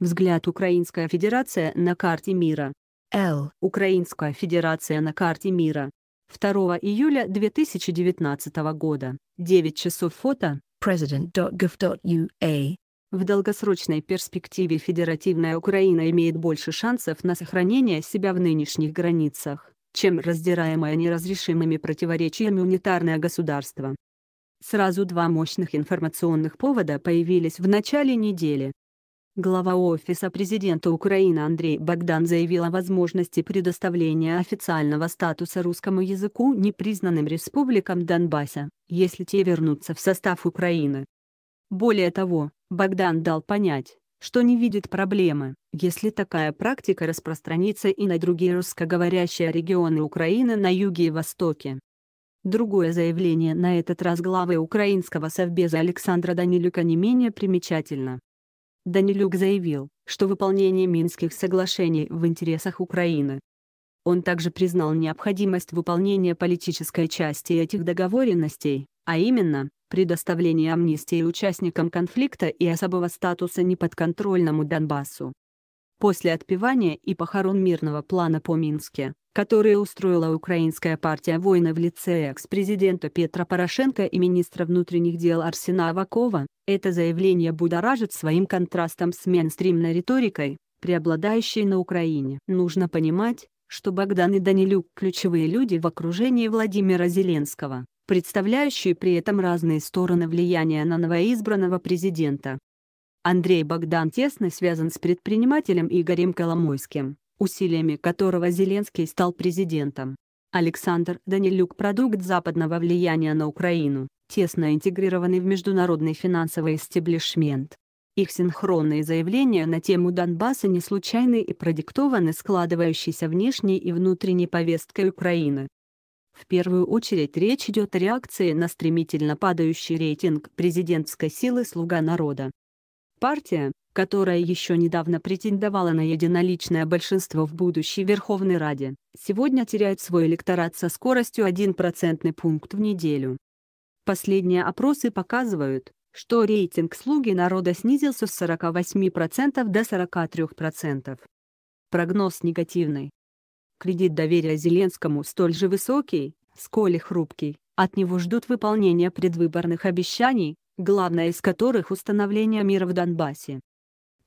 Взгляд Украинская Федерация на карте мира. Л. Украинская Федерация на карте мира. 2 июля 2019 года. 9 часов фото. President.gov.ua. В долгосрочной перспективе федеративная Украина имеет больше шансов на сохранение себя в нынешних границах, чем раздираемое неразрешимыми противоречиями унитарное государство. Сразу два мощных информационных повода появились в начале недели. Глава Офиса президента Украины Андрей Богдан заявил о возможности предоставления официального статуса русскому языку непризнанным республикам Донбасса, если те вернутся в состав Украины. Более того, Богдан дал понять, что не видит проблемы, если такая практика распространится и на другие русскоговорящие регионы Украины на юге и востоке. Другое заявление на этот раз главы Украинского совбеза Александра Данилюка не менее примечательно. Данилюк заявил, что выполнение Минских соглашений в интересах Украины. Он также признал необходимость выполнения политической части этих договоренностей, а именно, предоставление амнистии участникам конфликта и особого статуса неподконтрольному Донбассу. После отпевания и похорон мирного плана по Минске, которые устроила украинская партия войны в лице экс-президента Петра Порошенко и министра внутренних дел Арсена Авакова, это заявление будоражит своим контрастом с мейнстримной риторикой, преобладающей на Украине. Нужно понимать, что Богдан и Данилюк – ключевые люди в окружении Владимира Зеленского, представляющие при этом разные стороны влияния на новоизбранного президента. Андрей Богдан тесно связан с предпринимателем Игорем Коломойским, усилиями которого Зеленский стал президентом. Александр Данилюк – продукт западного влияния на Украину, тесно интегрированный в международный финансовый истеблишмент. Их синхронные заявления на тему Донбасса не случайны и продиктованы складывающейся внешней и внутренней повесткой Украины. В первую очередь речь идет о реакции на стремительно падающий рейтинг президентской силы «Слуга народа». Партия, которая еще недавно претендовала на единоличное большинство в будущей Верховной Раде, сегодня теряет свой электорат со скоростью 1% пункт в неделю. Последние опросы показывают, что рейтинг «Слуги народа» снизился с 48% до 43%. Прогноз негативный. Кредит доверия Зеленскому столь же высокий, сколь и хрупкий, от него ждут выполнения предвыборных обещаний, Главное из которых установление мира в Донбассе.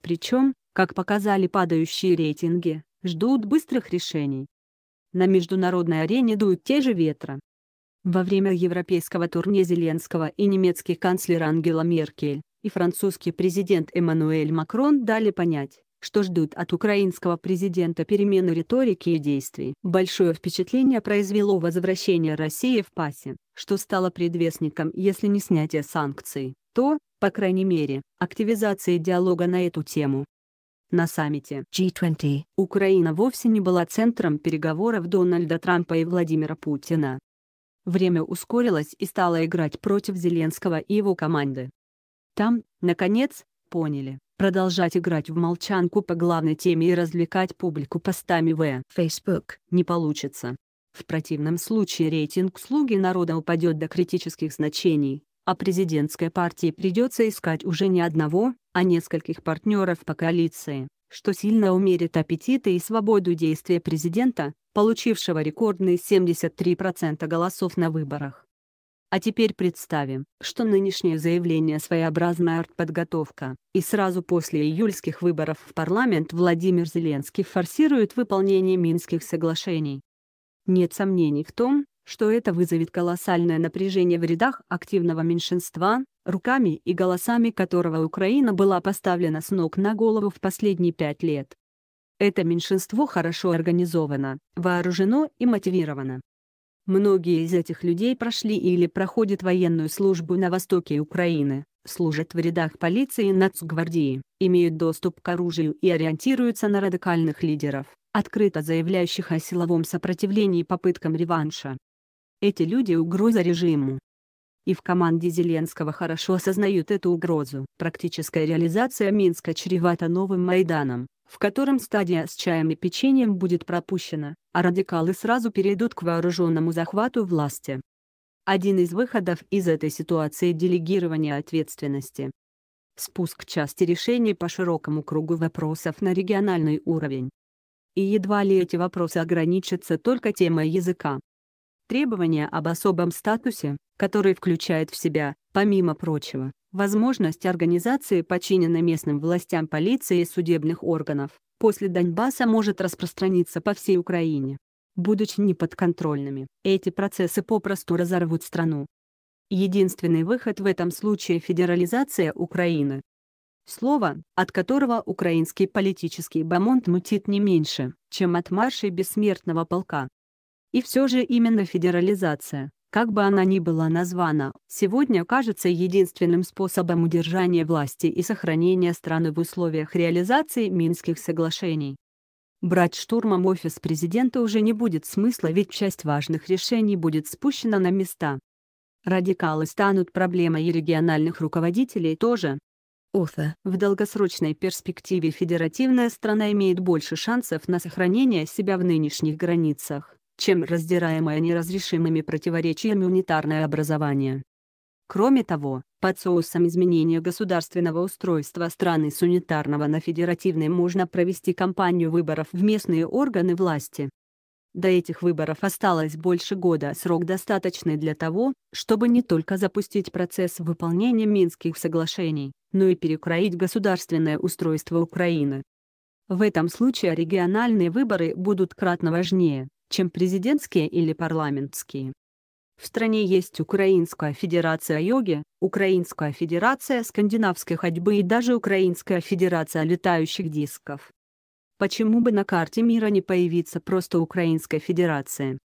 Причем, как показали падающие рейтинги, ждут быстрых решений. На международной арене дуют те же ветра. Во время европейского турне Зеленского и немецкий канцлер Ангела Меркель, и французский президент Эммануэль Макрон дали понять, что ждут от украинского президента перемены риторики и действий. Большое впечатление произвело возвращение России в ПАСе, что стало предвестником, если не снятие санкций, то, по крайней мере, активизации диалога на эту тему. На саммите G20 Украина вовсе не была центром переговоров Дональда Трампа и Владимира Путина. Время ускорилось и стало играть против Зеленского и его команды. Там, наконец, поняли, продолжать играть в молчанку по главной теме и развлекать публику постами в Facebook не получится. В противном случае рейтинг «Слуги народа» упадет до критических значений, а президентской партии придется искать уже не одного, а нескольких партнеров по коалиции, что сильно умерит аппетиты и свободу действия президента, получившего рекордные 73% голосов на выборах. А теперь представим, что нынешнее заявление – своеобразная артподготовка, и сразу после июльских выборов в парламент Владимир Зеленский форсирует выполнение Минских соглашений. Нет сомнений в том, что это вызовет колоссальное напряжение в рядах активного меньшинства, руками и голосами которого Украина была поставлена с ног на голову в последние пять лет. Это меньшинство хорошо организовано, вооружено и мотивировано. Многие из этих людей прошли или проходят военную службу на востоке Украины, служат в рядах полиции и нацгвардии, имеют доступ к оружию и ориентируются на радикальных лидеров, открыто заявляющих о силовом сопротивлении попыткам реванша. Эти люди – угроза режиму. И в команде Зеленского хорошо осознают эту угрозу. Практическая реализация Минска чревата новым Майданом, в котором стадия с чаем и печеньем будет пропущена, а радикалы сразу перейдут к вооруженному захвату власти. Один из выходов из этой ситуации – делегирование ответственности. Спуск части решений по широкому кругу вопросов на региональный уровень. И едва ли эти вопросы ограничатся только темой языка. Требования об особом статусе, который включает в себя, помимо прочего, Возможность организации подчинена местным властям полиции и судебных органов. После Донбасса может распространиться по всей Украине. Будучи неподконтрольными, эти процессы попросту разорвут страну. Единственный выход в этом случае – федерализация Украины. Слово, от которого украинский политический бомонд мутит не меньше, чем от маршей бессмертного полка. И все же именно федерализация, как бы она ни была названа, сегодня кажется единственным способом удержания власти и сохранения страны в условиях реализации Минских соглашений. Брать штурмом офис президента уже не будет смысла, ведь часть важных решений будет спущена на места. Радикалы станут проблемой и региональных руководителей тоже. Офа. В долгосрочной перспективе федеративная страна имеет больше шансов на сохранение себя в нынешних границах чем раздираемое неразрешимыми противоречиями унитарное образование. Кроме того, под соусом изменения государственного устройства страны с унитарного на федеративный можно провести кампанию выборов в местные органы власти. До этих выборов осталось больше года, срок достаточный для того, чтобы не только запустить процесс выполнения Минских соглашений, но и перекроить государственное устройство Украины. В этом случае региональные выборы будут кратно важнее, чем президентские или парламентские. В стране есть Украинская Федерация йоги, Украинская Федерация скандинавской ходьбы и даже Украинская Федерация летающих дисков. Почему бы на карте мира не появиться просто украинская федерация?